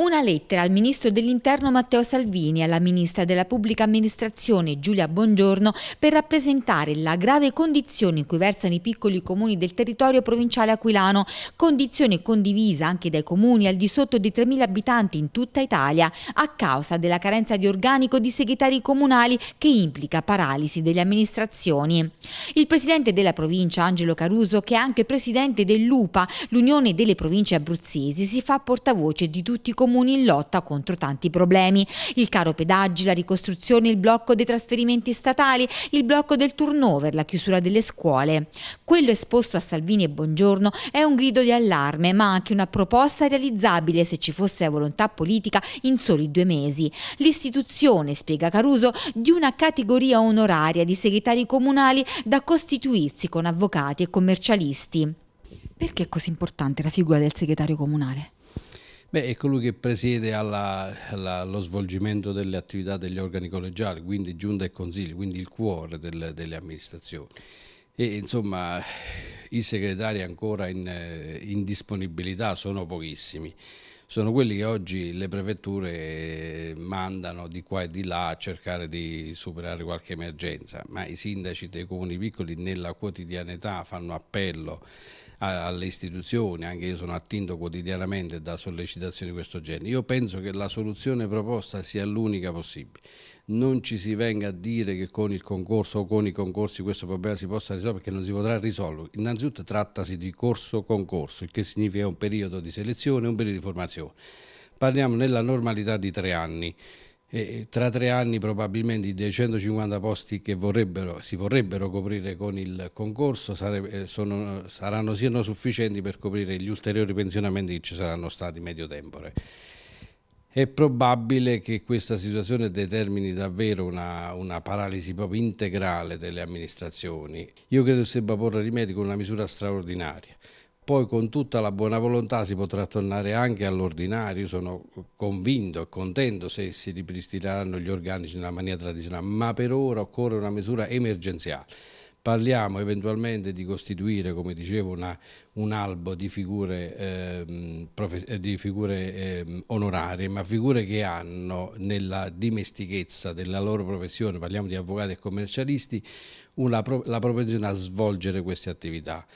Una lettera al ministro dell'interno Matteo Salvini e alla ministra della pubblica amministrazione Giulia Bongiorno per rappresentare la grave condizione in cui versano i piccoli comuni del territorio provinciale aquilano, condizione condivisa anche dai comuni al di sotto di 3.000 abitanti in tutta Italia a causa della carenza di organico di segretari comunali che implica paralisi delle amministrazioni. Il presidente della provincia Angelo Caruso, che è anche presidente dell'UPA, l'Unione delle province abruzzesi, si fa portavoce di tutti i comuni comuni in lotta contro tanti problemi. Il caro pedaggi, la ricostruzione, il blocco dei trasferimenti statali, il blocco del turnover, la chiusura delle scuole. Quello esposto a Salvini e Buongiorno è un grido di allarme, ma anche una proposta realizzabile se ci fosse la volontà politica in soli due mesi. L'istituzione, spiega Caruso, di una categoria onoraria di segretari comunali da costituirsi con avvocati e commercialisti. Perché è così importante la figura del segretario comunale? Beh, è colui che presiede alla, alla, allo svolgimento delle attività degli organi collegiali, quindi giunta e consiglio, quindi il cuore del, delle amministrazioni. E, insomma, i segretari ancora in, eh, in disponibilità sono pochissimi sono quelli che oggi le prefetture mandano di qua e di là a cercare di superare qualche emergenza, ma i sindaci dei comuni piccoli nella quotidianità fanno appello alle istituzioni, anche io sono attinto quotidianamente da sollecitazioni di questo genere. Io penso che la soluzione proposta sia l'unica possibile non ci si venga a dire che con il concorso o con i concorsi questo problema si possa risolvere perché non si potrà risolvere. Innanzitutto trattasi di corso-concorso, il che significa un periodo di selezione e un periodo di formazione. Parliamo nella normalità di tre anni. E tra tre anni probabilmente i 250 posti che vorrebbero, si vorrebbero coprire con il concorso sare, eh, sono, saranno sufficienti per coprire gli ulteriori pensionamenti che ci saranno stati medio tempore è probabile che questa situazione determini davvero una, una paralisi proprio integrale delle amministrazioni. Io credo che si debba porre rimedio con una misura straordinaria poi con tutta la buona volontà si potrà tornare anche all'ordinario, sono convinto e contento se si ripristineranno gli organici nella maniera tradizionale, ma per ora occorre una misura emergenziale. Parliamo eventualmente di costituire, come dicevo, una, un albo di figure, ehm, eh, di figure eh, onorarie, ma figure che hanno nella dimestichezza della loro professione, parliamo di avvocati e commercialisti, una, la propensione a svolgere queste attività.